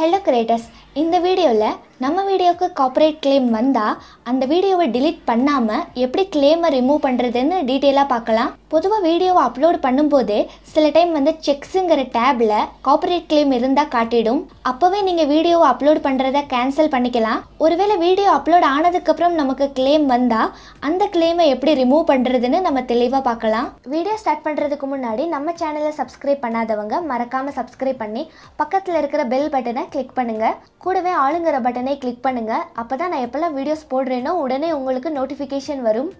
hello creators இந்த வீடியோவில் நம்ம வீடியோவுக்கு காப்பரேட் கிளைம் வந்தால் அந்த வீடியோவை டிலீட் பண்ணாமல் எப்படி கிளைமை ரிமூவ் பண்ணுறதுன்னு டீட்டெயிலாக பார்க்கலாம் பொதுவாக வீடியோவை அப்லோட் பண்ணும்போதே சில டைம் வந்து செக்ஸுங்கிற டேபில் காப்பரேட் கிளைம் இருந்தால் காட்டிடும் அப்போவே நீங்கள் வீடியோவை அப்லோட் பண்ணுறத கேன்சல் பண்ணிக்கலாம் ஒருவேளை வீடியோ அப்லோட் ஆனதுக்கப்புறம் நமக்கு கிளைம் வந்தால் அந்த கிளைமை எப்படி ரிமூவ் பண்ணுறதுன்னு நம்ம தெளிவாக பார்க்கலாம் வீடியோ ஸ்டார்ட் பண்ணுறதுக்கு முன்னாடி நம்ம சேனலை சப்ஸ்கிரைப் பண்ணாதவங்க மறக்காமல் சப்ஸ்கிரைப் பண்ணி பக்கத்தில் இருக்கிற பெல் பட்டனை கிளிக் பண்ணுங்கள் கூடவே ஆளுங்கிற பட்டனை பட்டனை கிளிக் பண்ணுங்கள் அப்போ தான் நான் எப்போல்லாம் வீடியோஸ் போடுறேனோ உடனே உங்களுக்கு நோட்டிஃபிகேஷன் வரும்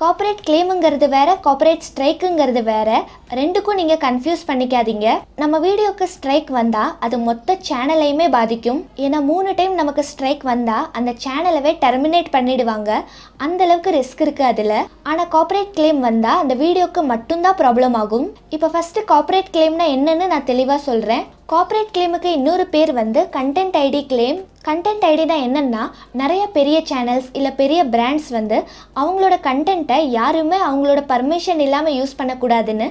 கார்ப்பரேட் கிளைமுங்கிறது வேறு கார்ப்பரேட் ஸ்ட்ரைக்குங்கிறது வேற ரெண்டுக்கும் நீங்கள் கன்ஃபியூஸ் பண்ணிக்காதீங்க நம்ம வீடியோக்கு ஸ்ட்ரைக் வந்தால் அது மொத்த சேனலையுமே பாதிக்கும் ஏன்னா மூணு டைம் நமக்கு ஸ்ட்ரைக் வந்தால் அந்த சேனலவே டெர்மினேட் பண்ணிடுவாங்க அளவுக்கு ரிஸ்க் இருக்குது அதில் ஆனால் கார்ப்பரேட் கிளைம் வந்தால் அந்த வீடியோக்கு மட்டும்தான் ப்ராப்ளம் ஆகும் இப்போ ஃபஸ்ட்டு கார்ப்பரேட் கிளைம்னா என்னென்னு நான் தெளிவாக சொல்கிறேன் கார்ப்பரேட் கிளைமுக்கு இன்னொரு பேர் வந்து கண்டென்ட் ஐடி கிளைம் கண்டென்ட் ஐடினா என்னென்னா நிறைய பெரிய சேனல்ஸ் இல்லை பெரிய பிராண்ட்ஸ் வந்து அவங்களோட கண்டென்ட்டை யாருமே அவங்களோட பர்மிஷன் இல்லாமல் யூஸ் பண்ணக்கூடாதுன்னு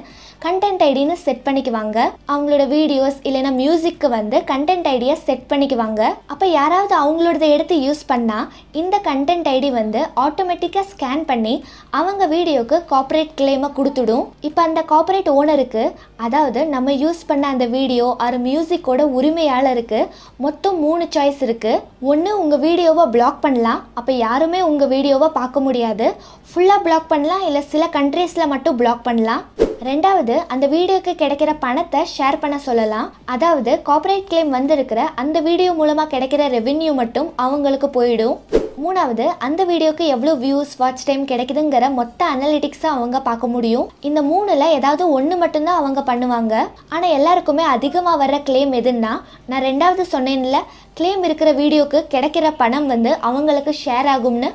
கண்டென்ட் ஐடின்னு செட் பண்ணிக்குவாங்க அவங்களோட வீடியோஸ் இல்லைனா மியூசிக்கு வந்து கண்டென்ட் ஐடியை செட் பண்ணிக்குவாங்க அப்போ யாராவது அவங்களோடத எடுத்து யூஸ் பண்ணால் இந்த கண்டென்ட் ஐடி வந்து ஆட்டோமேட்டிக்காக ஸ்கேன் பண்ணி அவங்க வீடியோக்கு கார்ப்பரேட் கிளைமை கொடுத்துடும் இப்போ அந்த கார்ப்பரேட் ஓனருக்கு அதாவது நம்ம யூஸ் பண்ண அந்த வீடியோ ஆர் மியூசிக்கோட உரிமையால் இருக்குது மொத்தம் மூணு சாய்ஸ் இருக்குது ஒன்று உங்கள் வீடியோவை பிளாக் பண்ணலாம் அப்போ யாருமே உங்கள் வீடியோவை பார்க்க முடியாது ஃபுல்லாக பிளாக் பண்ணலாம் இல்லை சில கண்ட்ரீஸில் மட்டும் பிளாக் பண்ணலாம் ரெண்டாவது அந்த வீடியோக்கு கிடைக்கிற பணத்தை ஷேர் பண்ண சொல்லலாம் அதாவது காப்பரேட் கிளைம் வந்திருக்கிற அந்த வீடியோ மூலமாக கிடைக்கிற ரெவின்யூ மட்டும் அவங்களுக்கு போயிடும் மூணாவது அந்த வீடியோக்கு எவ்வளோ வியூஸ் வாட்ச் டைம் கிடைக்குதுங்கிற மொத்த அனலிட்டிக்ஸை அவங்க பார்க்க முடியும் இந்த மூணில் ஏதாவது ஒன்று மட்டும்தான் அவங்க பண்ணுவாங்க ஆனால் எல்லாருக்குமே அதிகமாக வர கிளைம் எதுன்னா நான் ரெண்டாவது சொன்னேன்ல கிளைம் இருக்கிற வீடியோக்கு கிடைக்கிற பணம் வந்து அவங்களுக்கு ஷேர் ஆகும்னு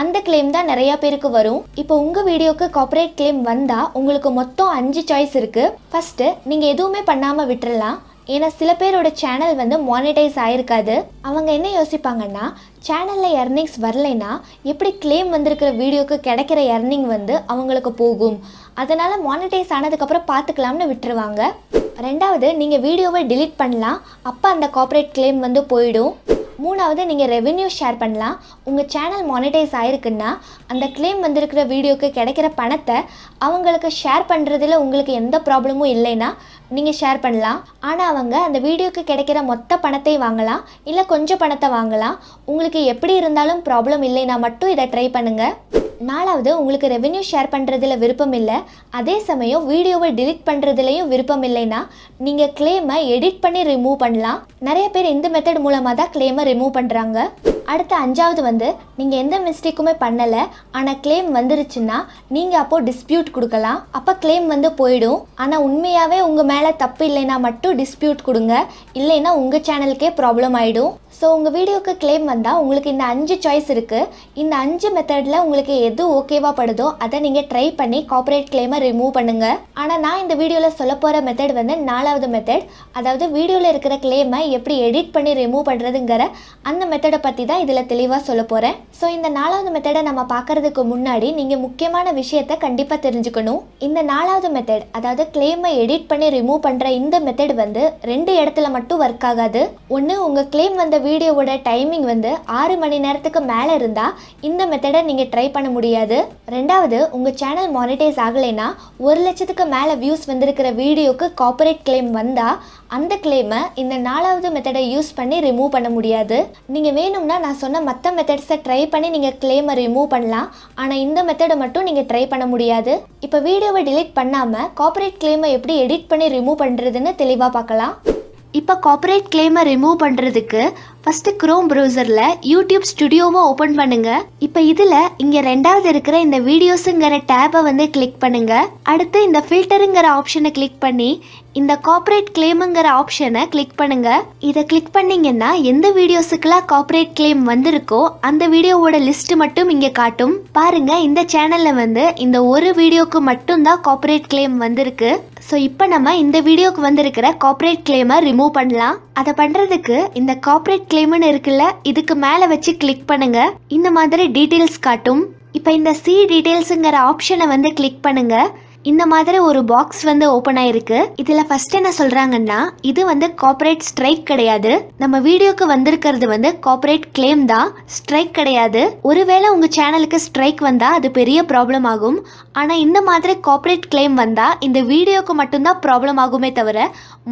அந்த கிளைம் தான் நிறையா பேருக்கு வரும் இப்போ உங்கள் வீடியோக்கு காப்பரேட் கிளைம் வந்தால் உங்களுக்கு மொத்தம் அஞ்சு சாய்ஸ் இருக்குது ஃபஸ்ட்டு நீங்கள் எதுவுமே பண்ணாமல் விட்டுறலாம் ஏன்னா சில பேரோட சேனல் வந்து மானிட்டைஸ் ஆயிருக்காது அவங்க என்ன யோசிப்பாங்கன்னா சேனலில் எர்னிங்ஸ் வரலைன்னா எப்படி கிளைம் வந்திருக்கிற வீடியோக்கு கிடைக்கிற எர்னிங் வந்து அவங்களுக்கு போகும் அதனால் மானிட்டைஸ் ஆனதுக்கப்புறம் பார்த்துக்கலாம்னு விட்டுருவாங்க ரெண்டாவது நீங்கள் வீடியோவை டிலீட் பண்ணலாம் அப்போ அந்த காப்பரேட் கிளைம் வந்து போயிடும் மூணாவது நீங்கள் ரெவென்யூ ஷேர் பண்ணலாம் உங்கள் சேனல் மானிட்டைஸ் ஆயிருக்குன்னா அந்த கிளைம் வந்திருக்கிற வீடியோக்கு கிடைக்கிற பணத்தை அவங்களுக்கு ஷேர் பண்ணுறதுல உங்களுக்கு எந்த ப்ராப்ளமும் இல்லைன்னா நீங்கள் ஷேர் பண்ணலாம் ஆனால் அவங்க அந்த வீடியோக்கு கிடைக்கிற மொத்த பணத்தை வாங்கலாம் இல்லை கொஞ்சம் பணத்தை வாங்கலாம் உங்களுக்கு எப்படி இருந்தாலும் ப்ராப்ளம் இல்லைன்னா மட்டும் இதை ட்ரை பண்ணுங்கள் நாலாவது உங்களுக்கு ரெவென்யூ ஷேர் பண்ணுறதுல விருப்பம் இல்லை அதே சமயம் வீடியோவை டிலீட் பண்ணுறதுலையும் விருப்பம் இல்லைன்னா நீங்கள் கிளைமை எடிட் பண்ணி ரிமூவ் பண்ணலாம் நிறைய பேர் இந்த மெத்தட் மூலமாக தான் கிளைமை ரிமூவ் பண்ணுறாங்க அடுத்த அஞ்சாவது வந்து நீங்கள் எந்த மிஸ்டேக்குமே பண்ணலை ஆனால் கிளைம் வந்துருச்சுன்னா நீங்கள் அப்போது டிஸ்பியூட் கொடுக்கலாம் அப்போ கிளைம் வந்து போயிடும் ஆனால் உண்மையாகவே உங்கள் மேலே தப்பு இல்லைன்னா மட்டும் டிஸ்பியூட் கொடுங்க இல்லைன்னா உங்கள் சேனலுக்கே ப்ராப்ளம் ஆகிடும் ஸோ உங்கள் வீடியோக்கு கிளைம் வந்தால் உங்களுக்கு இந்த அஞ்சு சாய்ஸ் இருக்குது இந்த அஞ்சு மெத்தடில் உங்களுக்கு எது ஓகேவா படுதோ அதை நீங்கள் ட்ரை பண்ணி காப்பரேட் கிளைமை ரிமூவ் பண்ணுங்க ஆனால் நான் இந்த வீடியோவில் சொல்ல போகிற மெத்தட் வந்து நாலாவது மெத்தட் அதாவது வீடியோவில் இருக்கிற கிளைமை எப்படி எடிட் பண்ணி ரிமூவ் பண்ணுறதுங்கிற அந்த மெத்தடை பற்றி தான் இதில் தெளிவாக சொல்ல போகிறேன் ஸோ இந்த நாலாவது மெத்தடை நம்ம பார்க்குறதுக்கு முன்னாடி நீங்கள் முக்கியமான விஷயத்த கண்டிப்பாக தெரிஞ்சுக்கணும் இந்த நாலாவது மெத்தட் அதாவது கிளைமை எடிட் பண்ணி ரிமூவ் பண்ணுற இந்த மெத்தட் வந்து ரெண்டு இடத்துல மட்டும் ஒர்க் ஆகாது ஒன்று உங்கள் கிளைம் வந்த வீடியோவோட டைமிங் வந்து ஆறு மணி நேரத்துக்கு மேலே இருந்தால் இந்த மெத்தடை நீங்கள் ட்ரை பண்ண முடியும் முடியாது ரெண்டாவது உங்கள் சேனல் மானிட்டைஸ் ஆகலைன்னா ஒரு லட்சத்துக்கு மேலே வியூஸ் வந்திருக்கிற வீடியோக்கு காப்பரேட் கிளைம் வந்தால் அந்த கிளைமை இந்த நாலாவது மெத்தடை யூஸ் பண்ணி ரிமூவ் பண்ண முடியாது நீங்கள் வேணும்னா நான் சொன்ன மற்ற மெத்தட்ஸை ட்ரை பண்ணி நீங்கள் கிளைமை ரிமூவ் பண்ணலாம் ஆனால் இந்த மெத்தடை மட்டும் நீங்கள் ட்ரை பண்ண முடியாது இப்போ வீடியோவை டிலீட் பண்ணாமல் காப்பரேட் கிளைமை எப்படி எடிட் பண்ணி ரிமூவ் பண்ணுறதுன்னு தெளிவாக பார்க்கலாம் இப்போ காப்பரேட் கிளைமை ரிமூவ் பண்ணுறதுக்கு ஃபஸ்ட்டு க்ரோம் ப்ரௌசரில் யூடியூப் ஸ்டுடியோவை ஓப்பன் பண்ணுங்கள் இப்போ இதில் இங்கே ரெண்டாவது இருக்கிற இந்த வீடியோஸுங்கிற டேப்பை வந்து கிளிக் பண்ணுங்கள் அடுத்து இந்த ஃபில்டருங்கிற ஆப்ஷனை கிளிக் பண்ணி இந்த காப்பரேட் கிளைமுங்கிற ஆப்ஷனை கிளிக் பண்ணுங்கள் இதை கிளிக் பண்ணிங்கன்னா எந்த வீடியோஸுக்கெல்லாம் காப்பரேட் கிளைம் வந்திருக்கோ அந்த வீடியோவோட லிஸ்ட் மட்டும் இங்கே காட்டும் பாருங்கள் இந்த சேனலில் வந்து இந்த ஒரு வீடியோக்கு மட்டும்தான் காப்பரேட் கிளைம் வந்திருக்கு ஸோ இப்போ நம்ம இந்த வீடியோக்கு வந்திருக்கிற காப்பரேட் கிளைமை ரிமூவ் பண்ணலாம் அதை பண்ணுறதுக்கு இந்த காப்பரேட் கிளைம்னு இருக்குல்ல இதுக்கு மேலே வச்சு கிளிக் பண்ணுங்க இந்த மாதிரி டீட்டெயில்ஸ் காட்டும் இப்போ இந்த சி டீட்டெயில்ஸுங்கிற ஆப்ஷனை வந்து கிளிக் பண்ணுங்கள் இந்த மாதிரி ஒரு பாக்ஸ் வந்து ஓப்பன் ஆயிருக்கு இதில் ஃபர்ஸ்ட் என்ன சொல்றாங்கன்னா இது வந்து கார்பரேட் ஸ்ட்ரைக் கிடையாது நம்ம வீடியோக்கு வந்திருக்கிறது வந்து கார்பரேட் கிளைம் தான் ஸ்ட்ரைக் கிடையாது ஒருவேளை உங்கள் சேனலுக்கு ஸ்ட்ரைக் வந்தால் அது பெரிய ப்ராப்ளம் ஆகும் ஆனால் இந்த மாதிரி கார்பரேட் கிளைம் வந்தால் இந்த வீடியோக்கு மட்டும்தான் ப்ராப்ளம் ஆகுமே தவிர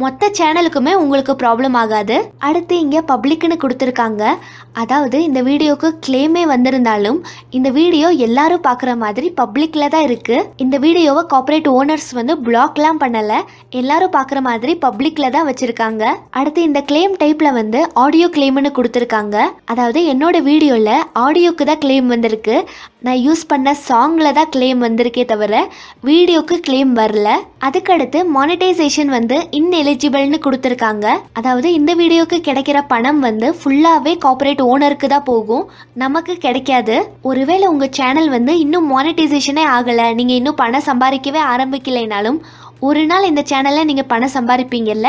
மொத்த சேனலுக்குமே உங்களுக்கு ப்ராப்ளம் ஆகாது அடுத்து இங்கே பப்ளிக்னு கொடுத்துருக்காங்க அதாவது இந்த வீடியோக்கு கிளைமே வந்திருந்தாலும் இந்த வீடியோ எல்லாரும் பார்க்குற மாதிரி பப்ளிக்ல தான் இருக்குது இந்த வீடியோவை கார்பரேட் ஓனர்ஸ் வந்து பிளாக்லாம் பண்ணலை எல்லாரும் பார்க்குற மாதிரி பப்ளிக்ல தான் வச்சிருக்காங்க அடுத்து இந்த கிளைம் டைப்ல வந்து ஆடியோ கிளைம்னு கொடுத்துருக்காங்க அதாவது என்னோட வீடியோவில் ஆடியோக்கு தான் கிளைம் வந்திருக்கு நான் யூஸ் பண்ண சாங்கில் தான் கிளைம் வந்திருக்கே தவிர வீடியோக்கு கிளைம் வரல அதுக்கடுத்து மானிட்டைசேஷன் வந்து இன்எலிஜிபிள்னு கொடுத்துருக்காங்க அதாவது இந்த வீடியோக்கு கிடைக்கிற பணம் வந்து ஃபுல்லாகவே காப்பரேட் ஓனருக்கு தான் போகும் நமக்கு கிடைக்காது ஒருவேளை உங்கள் சேனல் வந்து இன்னும் மானிட்டைசேஷனே ஆகலை நீங்கள் இன்னும் பணம் சம்பாதிக்கவே ஆரம்பிக்கலைனாலும் ஒரு நாள் இந்த சேனலில் நீங்கள் பணம் சம்பாதிப்பீங்கல்ல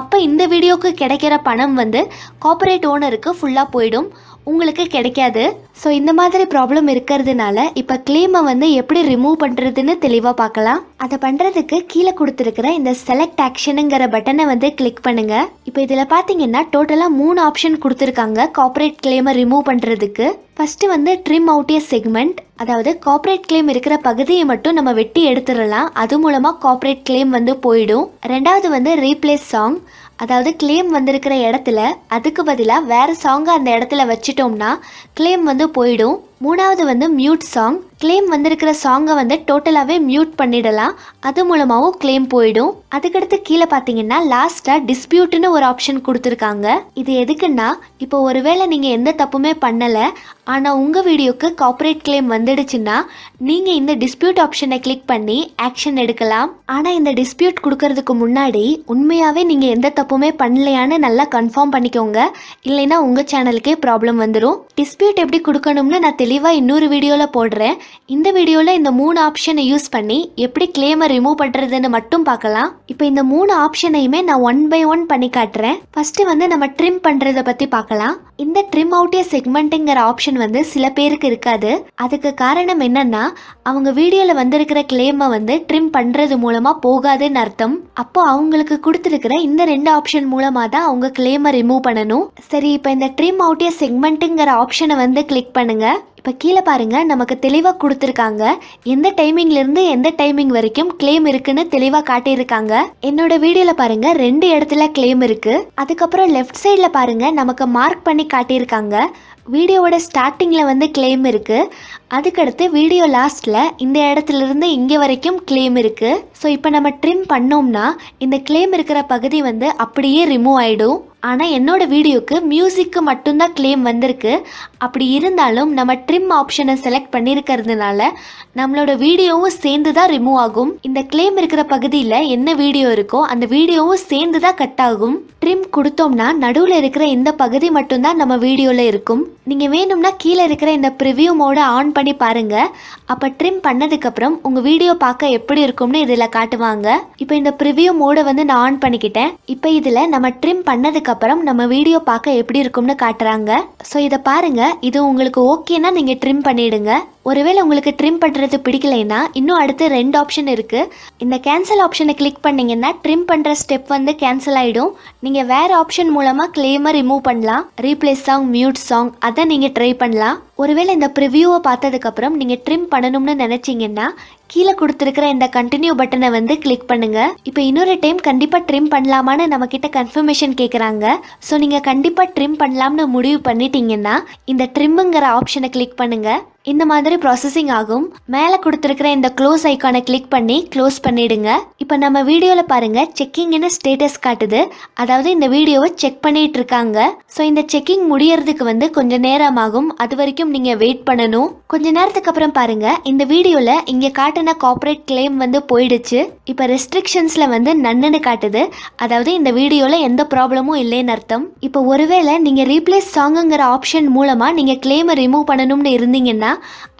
அப்போ இந்த வீடியோவுக்கு கிடைக்கிற பணம் வந்து காப்பரேட் ஓனருக்கு ஃபுல்லாக போயிடும் உங்களுக்கு கிடைக்காது ஸோ இந்த மாதிரி ப்ராப்ளம் இருக்கிறதுனால இப்போ கிளீமை வந்து எப்படி ரிமூவ் பண்ணுறதுன்னு தெளிவாக பார்க்கலாம் அதை பண்ணுறதுக்கு கீழே கொடுத்துருக்கிற இந்த செலக்ட் ஆக்ஷனுங்கிற பட்டனை வந்து கிளிக் பண்ணுங்கள் இப்போ இதில் பார்த்தீங்கன்னா டோட்டலாக மூணு ஆப்ஷன் கொடுத்துருக்காங்க காப்பரேட் கிளேமை ரிமூவ் பண்ணுறதுக்கு ஃபஸ்ட்டு வந்து ட்ரிம் அவுட்டிய செக்மெண்ட் அதாவது காப்பரேட் கிளைம் இருக்கிற பகுதியை மட்டும் நம்ம வெட்டி எடுத்துடலாம் அது மூலமாக காப்பரேட் கிளைம் வந்து போயிடும் ரெண்டாவது வந்து ரீப்ளேஸ் சாங் அதாவது கிளேம் வந்திருக்கிற இடத்துல அதுக்கு பதிலாக வேறு சாங்கை அந்த இடத்துல வச்சிட்டோம்னா கிளேம் வந்து போயிடும் மூணாவது வந்து மியூட் சாங் கிளைம் வந்திருக்கிற சாங்கை வந்து டோட்டலாகவே மியூட் பண்ணிடலாம் அது மூலமாகவும் கிளைம் போயிடும் அதுக்கடுத்து கீழே பார்த்தீங்கன்னா லாஸ்ட்டாக டிஸ்பியூட்டுன்னு ஒரு ஆப்ஷன் கொடுத்துருக்காங்க இது எதுக்குன்னா இப்போ ஒருவேளை நீங்கள் எந்த தப்புமே பண்ணலை ஆனால் உங்கள் வீடியோக்கு காப்பரேட் கிளைம் வந்துடுச்சுன்னா நீங்கள் இந்த டிஸ்பியூட் ஆப்ஷனை கிளிக் பண்ணி ஆக்ஷன் எடுக்கலாம் ஆனால் இந்த டிஸ்பியூட் கொடுக்கறதுக்கு முன்னாடி உண்மையாகவே நீங்கள் எந்த தப்புமே பண்ணலையான்னு நல்லா கன்ஃபார்ம் பண்ணிக்கோங்க இல்லைன்னா உங்கள் சேனலுக்கே ப்ராப்ளம் வந்துடும் டிஸ்பியூட் எப்படி கொடுக்கணும்னு நான் தெளிவாக இன்னொரு வீடியோவில் போடுறேன் இந்த வீடியோவில் இந்த மூணு ஆப்ஷனை யூஸ் பண்ணி எப்படி கிளேமை ரிமூவ் பண்ணுறதுன்னு மட்டும் பார்க்கலாம் இப்போ இந்த மூணு ஆப்ஷனையுமே நான் ஒன் பை ஒன் பண்ணி காட்டுறேன் ஃபஸ்ட்டு வந்து நம்ம ட்ரிம் பண்ணுறத பற்றி பார்க்கலாம் இந்த ட்ரிம் அவுட் ஏ செக்மெண்ட்டுங்கிற ஆப்ஷன் வந்து சில பேருக்கு இருக்காது அதுக்கு காரணம் என்னன்னா அவங்க வீடியோவில் வந்திருக்கிற கிளேமை வந்து ட்ரிம் பண்ணுறது மூலமாக போகாதுன்னு அர்த்தம் அப்போ அவங்களுக்கு கொடுத்துருக்கிற இந்த ரெண்டு ஆப்ஷன் மூலமாக தான் அவங்க கிளேமை ரிமூவ் பண்ணணும் சரி இப்போ இந்த ட்ரிம் அவுட் ஏ செக்மெண்ட்டுங்கிற ஆப்ஷனை வந்து கிளிக் பண்ணுங்கள் இப்போ கீழே பாருங்கள் நமக்கு தெளிவாக கொடுத்துருக்காங்க எந்த டைமிங்லேருந்து எந்த டைமிங் வரைக்கும் கிளைம் இருக்குன்னு தெளிவாக காட்டியிருக்காங்க என்னோட வீடியோவில் பாருங்கள் ரெண்டு இடத்துல கிளைம் இருக்குது அதுக்கப்புறம் லெஃப்ட் சைடில் பாருங்கள் நமக்கு மார்க் பண்ணி காட்டியிருக்காங்க வீடியோவோட ஸ்டார்டிங்கில் வந்து கிளைம் இருக்குது அதுக்கடுத்து வீடியோ லாஸ்ட்டில் இந்த இடத்துலேருந்து இங்கே வரைக்கும் கிளைம் இருக்குது ஸோ இப்போ நம்ம ட்ரிம் பண்ணோம்னா இந்த கிளைம் இருக்கிற பகுதி வந்து அப்படியே ரிமூவ் ஆகிடும் ஆனால் என்னோடய வீடியோக்கு மியூசிக்கு மட்டும்தான் கிளைம் வந்திருக்கு அப்படி இருந்தாலும் நம்ம ட்ரிம் ஆப்ஷனை செலக்ட் பண்ணியிருக்கிறதுனால நம்மளோட வீடியோவும் சேர்ந்து தான் ரிமூவ் ஆகும் இந்த கிளைம் இருக்கிற பகுதியில் என்ன வீடியோ இருக்கோ அந்த வீடியோவும் சேர்ந்து தான் கட் ஆகும் ட்ரிம் கொடுத்தோம்னா நடுவில் இருக்கிற இந்த பகுதி மட்டும்தான் நம்ம வீடியோவில் இருக்கும் நீங்கள் வேணும்னா கீழே இருக்கிற இந்த ப்ரிவியூ மோடை ஆன் பண்ணி பாருங்கள் அப்போ ட்ரிம் பண்ணதுக்கப்புறம் உங்கள் வீடியோ பார்க்க எப்படி இருக்கும்னு இதில் காட்டுவாங்க இப்போ இந்த ப்ரிவியூ மோடை வந்து நான் ஆன் பண்ணிக்கிட்டேன் இப்போ இதில் நம்ம ட்ரிம் பண்ணதுக்கப்புறம் அப்புறம் நம்ம வீடியோ பார்க்க எப்படி இருக்கும்னு காட்டுறாங்க ஸோ இதை பாருங்கள் இது உங்களுக்கு ஓகேன்னா நீங்கள் ட்ரிம் பண்ணிவிடுங்க ஒருவேளை உங்களுக்கு ட்ரிம் பண்ணுறது பிடிக்கலைன்னா இன்னும் அடுத்து ரெண்டு ஆப்ஷன் இருக்குது இந்த கேன்சல் ஆப்ஷனை கிளிக் பண்ணிங்கன்னா ட்ரிம் பண்ணுற ஸ்டெப் வந்து கேன்சல் ஆகிடும் நீங்கள் வேறு ஆப்ஷன் மூலமாக கிளேமை ரிமூவ் பண்ணலாம் ரீப்ளேஸ் சாங் மியூட் சாங் அதை நீங்கள் ட்ரை பண்ணலாம் ஒருவேளை இந்த ப்ரிவ்யூவை பார்த்ததுக்கப்புறம் நீங்கள் ட்ரிம் பண்ணணும்னு நினச்சிங்கன்னா கீழே கொடுத்துருக்கிற இந்த கண்டினியூ பட்டனை வந்து கிளிக் பண்ணுங்கள் இப்போ இன்னொரு டைம் கண்டிப்பாக ட்ரிம் பண்ணலாமான்னு நம்மக்கிட்ட கன்ஃபர்மேஷன் கேட்குறாங்க ஸோ நீங்கள் கண்டிப்பாக ட்ரிம் பண்ணலாம்னு முடிவு பண்ணிட்டீங்கன்னா இந்த ட்ரிம்முங்கிற ஆப்ஷனை கிளிக் பண்ணுங்கள் இந்த மாதிரி ப்ராசஸிங் ஆகும் மேலே கொடுத்துருக்கிற இந்த க்ளோஸ் ஐக்கானை கிளிக் பண்ணி க்ளோஸ் பண்ணிடுங்க இப்போ நம்ம வீடியோவில் பாருங்கள் செக்கிங்னு ஸ்டேட்டஸ் காட்டுது அதாவது இந்த வீடியோவை செக் பண்ணிட்டு இருக்காங்க ஸோ இந்த செக்கிங் முடியறதுக்கு வந்து கொஞ்சம் நேரம் ஆகும் அது வரைக்கும் நீங்கள் வெயிட் பண்ணணும் கொஞ்ச நேரத்துக்கு அப்புறம் பாருங்கள் இந்த வீடியோவில் இங்கே காட்டின கார்பரேட் கிளைம் வந்து போயிடுச்சு இப்போ ரெஸ்ட்ரிக்ஷன்ஸில் வந்து நன்னுன்னு காட்டுது அதாவது இந்த வீடியோவில் எந்த ப்ராப்ளமும் இல்லைன்னு அர்த்தம் இப்போ ஒருவேளை நீங்கள் ரீப்ளேஸ் சாங்குங்கிற ஆப்ஷன் மூலமாக நீங்கள் கிளைமை ரிமூவ் பண்ணணும்னு இருந்தீங்கன்னா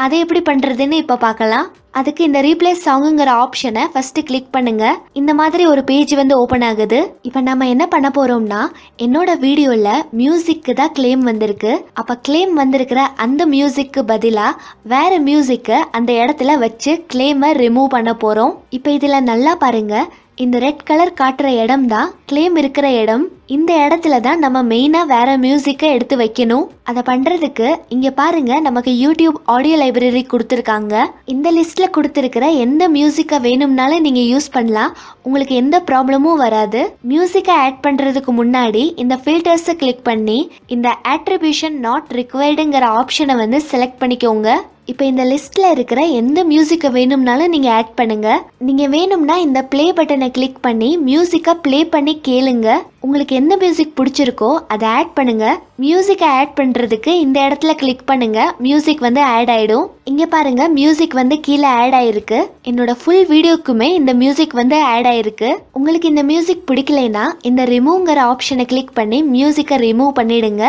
அதை எப்படி பண்ணுறதுன்னு இப்போ பார்க்கலாம் அதுக்கு இந்த ரீப்ளேஸ் சாங்குங்கிற ஆப்ஷனை ஃபஸ்ட்டு கிளிக் பண்ணுங்கள் இந்த மாதிரி ஒரு பேஜ் வந்து ஓப்பன் ஆகுது இப்போ நம்ம என்ன பண்ண போகிறோம்னா என்னோட வீடியோவில் மியூசிக்கு தான் கிளைம் வந்திருக்கு அப்போ கிளைம் வந்திருக்கிற அந்த மியூசிக்கு பதிலாக வேறு மியூசிக்கை அந்த இடத்துல வச்சு கிளைமை ரிமூவ் பண்ண போகிறோம் இப்போ இதில் நல்லா பாருங்கள் இந்த ரெட் கலர் காட்டுற இடம் தான் கிளேம் இருக்கிற இடம் இந்த இடத்துல தான் நம்ம மெயினாக வேற மியூசிக்கை எடுத்து வைக்கணும் அதை பண்ணுறதுக்கு இங்கே பாருங்க நமக்கு யூடியூப் ஆடியோ லைப்ரரி கொடுத்துருக்காங்க இந்த லிஸ்ட்டில் கொடுத்துருக்கிற எந்த மியூசிக்கை வேணும்னாலும் நீங்கள் யூஸ் பண்ணலாம் உங்களுக்கு எந்த ப்ராப்ளமும் வராது மியூசிக்கை ஆட் பண்ணுறதுக்கு முன்னாடி இந்த ஃபில்டர்ஸை கிளிக் பண்ணி இந்த ஆட்ரிபியூஷன் நாட் ரிக்வயர்டுங்கிற ஆப்ஷனை வந்து செலக்ட் பண்ணிக்கோங்க இப்போ இந்த லிஸ்ட்டில் இருக்கிற எந்த மியூசிக்கை வேணும்னாலும் நீங்கள் ஆட் பண்ணுங்கள் நீங்கள் வேணும்னா இந்த ப்ளே பட்டனை கிளிக் பண்ணி மியூசிக்கை ப்ளே பண்ணி கேளுங்க உங்களுக்கு எந்த மியூசிக் பிடிச்சிருக்கோ அதை ஆட் பண்ணுங்கள் மியூசிக்கை ஆட் பண்ணுறதுக்கு இந்த இடத்துல கிளிக் பண்ணுங்கள் மியூசிக் வந்து ஆட் ஆகிடும் இங்கே பாருங்கள் மியூசிக் வந்து கீழே ஆட் ஆகிருக்கு என்னோட ஃபுல் வீடியோக்குமே இந்த மியூசிக் வந்து ஆட் ஆகிருக்கு உங்களுக்கு இந்த மியூசிக் பிடிக்கலைன்னா இந்த ரிமூவ்ங்கிற ஆப்ஷனை கிளிக் பண்ணி மியூசிக்கை ரிமூவ் பண்ணிவிடுங்க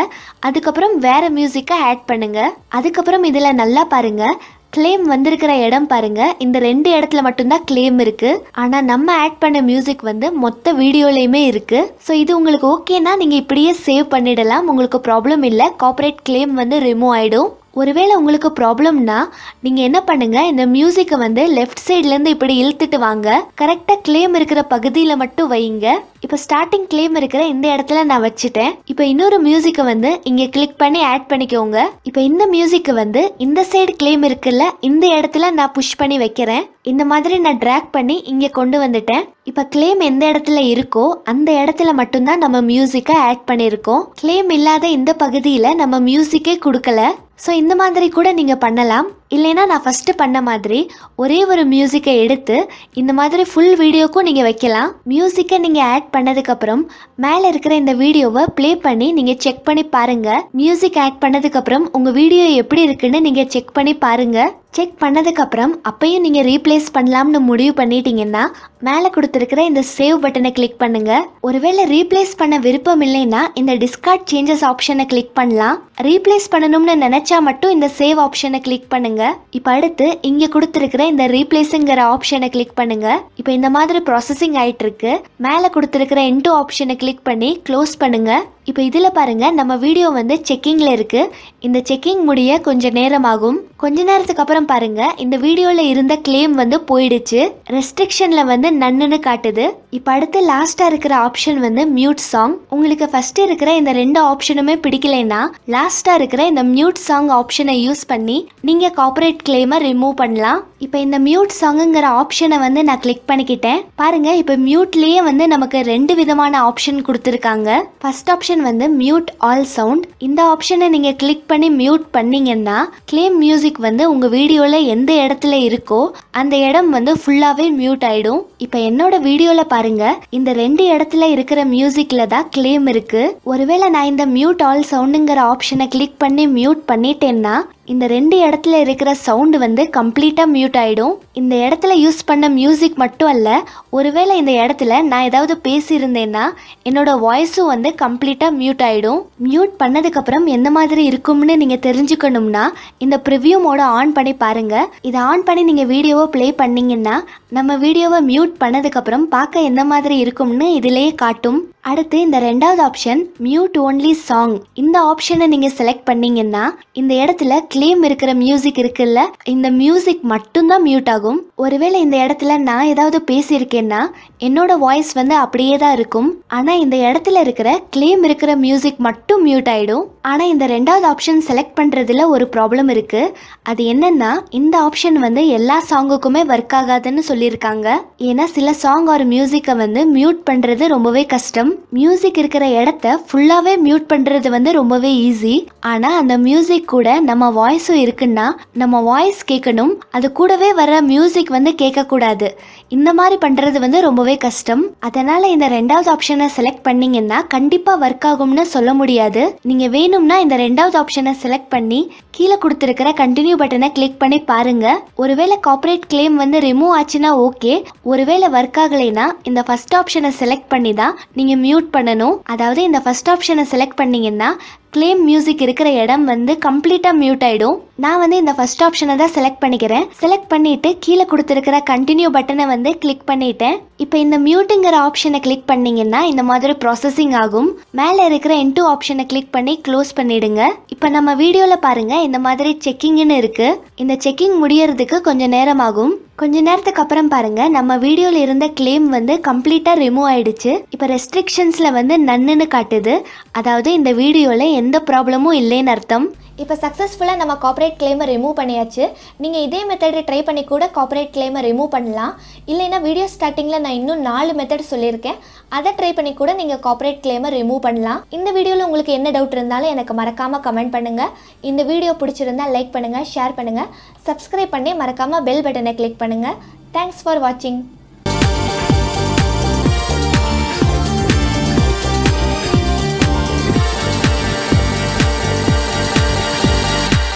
அதுக்கப்புறம் வேறு மியூசிக்கை ஆட் பண்ணுங்கள் அதுக்கப்புறம் இதில் நல்லா பாருங்கள் கிளேம் வந்திருக்கிற இடம் பாருங்க இந்த ரெண்டு இடத்துல மட்டும்தான் கிளேம் இருக்கு ஆனா நம்ம ஆட் பண்ண மியூசிக் வந்து மொத்த வீடியோலயுமே இருக்கு ஸோ இது உங்களுக்கு ஓகேனா நீங்க இப்படியே சேவ் பண்ணிடலாம் உங்களுக்கு ப்ராப்ளம் இல்லை காப்பரேட் கிளேம் வந்து ரிமூவ் ஆயிடும் ஒருவேளை உங்களுக்கு ப்ராப்ளம்னா நீங்கள் என்ன பண்ணுங்கள் இந்த மியூசிக்கை வந்து லெஃப்ட் சைட்லேருந்து இப்படி இழுத்துட்டு வாங்க கரெக்டாக கிளேம் இருக்கிற பகுதியில் மட்டும் வைங்க இப்போ ஸ்டார்டிங் கிளேம் இருக்கிற இந்த இடத்துல நான் வச்சுட்டேன் இப்போ இன்னொரு மியூசிக்கை வந்து இங்கே கிளிக் பண்ணி ஆட் பண்ணிக்கோங்க இப்போ இந்த மியூசிக்கை வந்து இந்த சைடு கிளேம் இருக்குல்ல இந்த இடத்துல நான் புஷ் பண்ணி வைக்கிறேன் இந்த மாதிரி நான் ட்ராக் பண்ணி இங்கே கொண்டு வந்துட்டேன் இப்போ கிளேம் எந்த இடத்துல இருக்கோ அந்த இடத்துல மட்டும்தான் நம்ம மியூசிக்கை ஆட் பண்ணியிருக்கோம் கிளேம் இல்லாத இந்த பகுதியில் நம்ம மியூசிக்கே கொடுக்கல ஸோ இந்த மாதிரி கூட நீங்கள் பண்ணலாம் இல்லைன்னா நான் ஃபஸ்ட்டு பண்ண மாதிரி ஒரே ஒரு மியூசிக்கை எடுத்து இந்த மாதிரி ஃபுல் வீடியோக்கும் நீங்கள் வைக்கலாம் மியூசிக்கை நீங்கள் ஆட் பண்ணதுக்கப்புறம் மேலே இருக்கிற இந்த வீடியோவை ப்ளே பண்ணி நீங்கள் செக் பண்ணி பாருங்கள் மியூசிக் ஆட் பண்ணதுக்கப்புறம் உங்கள் வீடியோ எப்படி இருக்குன்னு நீங்கள் செக் பண்ணி பாருங்கள் செக் பண்ணதுக்கப்புறம் அப்பையும் நீங்கள் ரீப்ளேஸ் பண்ணலாம்னு முடிவு பண்ணிட்டீங்கன்னா மேலே கொடுத்துருக்கிற இந்த சேவ் பட்டனை கிளிக் பண்ணுங்கள் ஒருவேளை ரீப்ளேஸ் பண்ண விருப்பம் இல்லைன்னா இந்த டிஸ்கார்ட் சேஞ்சஸ் ஆப்ஷனை கிளிக் பண்ணலாம் ரீப்ளேஸ் பண்ணணும்னு நினச்சா மட்டும் இந்த சேவ் ஆப்ஷனை கிளிக் பண்ணுங்கள் பண்ணுங்க இப்போ அடுத்து இங்க கொடுத்துருக்கிற இந்த ரீப்ளேஸுங்கிற ஆப்ஷனை கிளிக் பண்ணுங்க இப்போ இந்த மாதிரி ப்ராசஸிங் இருக்கு மேலே கொடுத்துருக்கிற இன்டூ ஆப்ஷனை கிளிக் பண்ணி க்ளோஸ் பண்ணுங்க இப்போ இதில் பாருங்கள் நம்ம வீடியோ வந்து செக்கிங்கில் இருக்குது இந்த செக்கிங் முடிய கொஞ்சம் நேரம் ஆகும் கொஞ்ச நேரத்துக்கு அப்புறம் பாருங்கள் இந்த வீடியோவில் இருந்த கிளைம் வந்து போயிடுச்சு ரெஸ்ட்ரிக்ஷனில் வந்து நன்னுன்னு காட்டுது இப்போ அடுத்து லாஸ்ட்டாக இருக்கிற ஆப்ஷன் வந்து மியூட் சாங் உங்களுக்கு ஃபஸ்ட்டு இருக்கிற இந்த ரெண்டு ஆப்ஷனுமே பிடிக்கலைன்னா லாஸ்ட்டாக இருக்கிற இந்த மியூட் சாங் ஆப்ஷனை யூஸ் பண்ணி நீங்கள் காப்பரேட் கிளைமை ரிமூவ் பண்ணலாம் இப்போ இந்த மியூட் சாங்குங்கிற ஆப்ஷனை வந்து நான் கிளிக் பண்ணிக்கிட்டேன் பாருங்கள் இப்போ மியூட்லேயே வந்து நமக்கு ரெண்டு விதமான ஆப்ஷன் கொடுத்துருக்காங்க ஃபஸ்ட் ஆப்ஷன் ஆப்ஷன் வந்து மியூட் ஆல் சவுண்ட் இந்த ஆப்ஷனை நீங்கள் கிளிக் பண்ணி மியூட் பண்ணீங்கன்னா கிளேம் மியூசிக் வந்து உங்கள் வீடியோவில் எந்த இடத்துல இருக்கோ அந்த இடம் வந்து ஃபுல்லாகவே மியூட் ஆகிடும் இப்போ என்னோட வீடியோவில் பாருங்கள் இந்த ரெண்டு இடத்துல இருக்கிற மியூசிக்கில் தான் கிளேம் இருக்குது ஒருவேளை நான் இந்த மியூட் ஆல் சவுண்டுங்கிற ஆப்ஷனை கிளிக் பண்ணி மியூட் பண்ணிட்டேன்னா இந்த ரெண்டு இடத்துல இருக்கிற சவுண்டு வந்து கம்ப்ளீட்டாக மியூட் ஆகிடும் இந்த இடத்துல யூஸ் பண்ண மியூசிக் மட்டும் அல்ல ஒருவேளை இந்த இடத்துல நான் ஏதாவது பேசியிருந்தேன்னா என்னோட வாய்ஸும் வந்து கம்ப்ளீட்டாக மியூட் ஆகிடும் மியூட் பண்ணதுக்கப்புறம் எந்த மாதிரி இருக்கும்னு நீங்கள் தெரிஞ்சுக்கணும்னா இந்த ப்ரிவியூ மோட ஆன் பண்ணி பாருங்கள் இதை ஆன் பண்ணி நீங்கள் வீடியோவை ப்ளே பண்ணிங்கன்னா நம்ம வீடியோவை மியூட் பண்ணதுக்கப்புறம் பார்க்க எந்த மாதிரி இருக்கும்னு இதிலேயே காட்டும் அடுத்து இந்த ரெண்டாவது ஆப்ஷன் மியூட் ஓன்லி சாங் இந்த ஆப்ஷனை நீங்கள் செலக்ட் பண்ணீங்கன்னா இந்த இடத்துல கிளேம் இருக்கிற மியூசிக் இருக்குல்ல இந்த மியூசிக் மட்டும்தான் மியூட் ஆகும் ஒருவேளை இந்த இடத்துல நான் ஏதாவது பேசியிருக்கேன்னா என்னோட வாய்ஸ் வந்து அப்படியே தான் இருக்கும் ஆனால் இந்த இடத்துல இருக்கிற கிளேம் இருக்கிற மியூசிக் மட்டும் மியூட் ஆகிடும் ஆனால் இந்த ரெண்டாவது ஆப்ஷன் செலக்ட் பண்ணுறதுல ஒரு ப்ராப்ளம் இருக்குது அது என்னென்னா இந்த ஆப்ஷன் வந்து எல்லா சாங்குக்குமே ஒர்க் ஆகாதுன்னு சொல்லியிருக்காங்க ஏன்னா சில சாங் ஒரு மியூசிக்கை வந்து மியூட் பண்ணுறது ரொம்பவே கஷ்டம் மியூசிக் இருக்கிற இடத்த ஃபுல்லாகவே மியூட் பண்ணுறது வந்து ரொம்பவே ஈஸி ஆனால் அந்த மியூசிக் கூட நம்ம வாய்ஸும் இருக்குன்னா நம்ம வாய்ஸ் கேட்கணும் அது கூடவே வர மியூசிக் வந்து கேட்கக்கூடாது இந்த மாதிரி பண்ணுறது வந்து ரொம்பவே கஷ்டம் அதனால் இந்த ரெண்டாவது ஆப்ஷனை செலக்ட் பண்ணிங்கன்னா கண்டிப்பாக ஒர்க் ஆகும்னு சொல்ல முடியாது நீங்கள் வேணும்னா இந்த ரெண்டாவது ஆப்ஷனை செலக்ட் பண்ணி கீழே கொடுத்துருக்கிற கண்டினியூ பட்டனை கிளிக் பண்ணி பாருங்கள் ஒருவேளை காப்பரேட் கிளைம் வந்து ரிமூவ் ஆச்சுன்னா ஓகே ஒருவேளை ஒர்க் ஆகலைன்னா இந்த ஃபஸ்ட் ஆப்ஷனை செலக்ட் பண்ணி தான் நீங்கள் மியூட் பண்ணணும் அதாவது இந்த ஃபஸ்ட் ஆப்ஷனை செலக்ட் பண்ணீங்கன்னா கிளேம் மியூசிக் இருக்கிற இடம் வந்து கம்ப்ளீட்டாக மியூட் ஆகிடும் நான் வந்து இந்த ஃபஸ்ட் ஆப்ஷனை தான் செலக்ட் பண்ணிக்கிறேன் செலக்ட் பண்ணிவிட்டு கீழே கொடுத்துருக்கிற கண்டினியூ பட்டனை வந்து கிளிக் பண்ணிவிட்டேன் இப்போ இந்த மியூட்டுங்கிற ஆப்ஷனை கிளிக் பண்ணிங்கன்னா இந்த மாதிரி ப்ராசஸிங் ஆகும் மேலே இருக்கிற இன்டூ ஆப்ஷனை கிளிக் பண்ணி க்ளோஸ் பண்ணிவிடுங்க இப்போ நம்ம வீடியோவில் பாருங்கள் இந்த மாதிரி செக்கிங்னு இருக்குது இந்த செக்கிங் முடியறதுக்கு கொஞ்சம் நேரம் ஆகும் கொஞ்ச நேரத்துக்கு அப்புறம் பாருங்க நம்ம வீடியோவில் இருந்த கிளைம் வந்து கம்ப்ளீட்டாக ரிமூவ் ஆயிடுச்சு இப்போ ரெஸ்ட்ரிக்ஷன்ஸில் வந்து நன்னுன்னு காட்டுது அதாவது இந்த வீடியோவில் எந்த ப்ராப்ளமும் இல்லைன்னு அர்த்தம் இப்போ சக்ஸஸ்ஃபுல்லாக நம்ம காப்பரேட் கிளைமை ரிமூவ் பண்ணியாச்சு நீங்கள் இதே மெத்தடை ட்ரை பண்ணி கூட காப்பரேட் கிளைமை ரிமூவ் பண்ணலாம் இல்லைன்னா வீடியோ ஸ்டார்டிங்கில் நான் இன்னும் நாலு மெத்தட் சொல்லியிருக்கேன் அதை ட்ரை பண்ணி கூட நீங்கள் காப்பரேட் கிளைமை ரிமூவ் பண்ணலாம் இந்த வீடியோவில் உங்களுக்கு என்ன டவுட் இருந்தாலும் எனக்கு மறக்காமல் கமெண்ட் பண்ணுங்கள் இந்த வீடியோ பிடிச்சிருந்தால் லைக் பண்ணுங்கள் ஷேர் பண்ணுங்கள் சப்ஸ்கிரைப் பண்ணி மறக்காமல் பெல் பட்டனை கிளிக் பண்ணுங்கள் தேங்க்ஸ் ஃபார் வாட்சிங்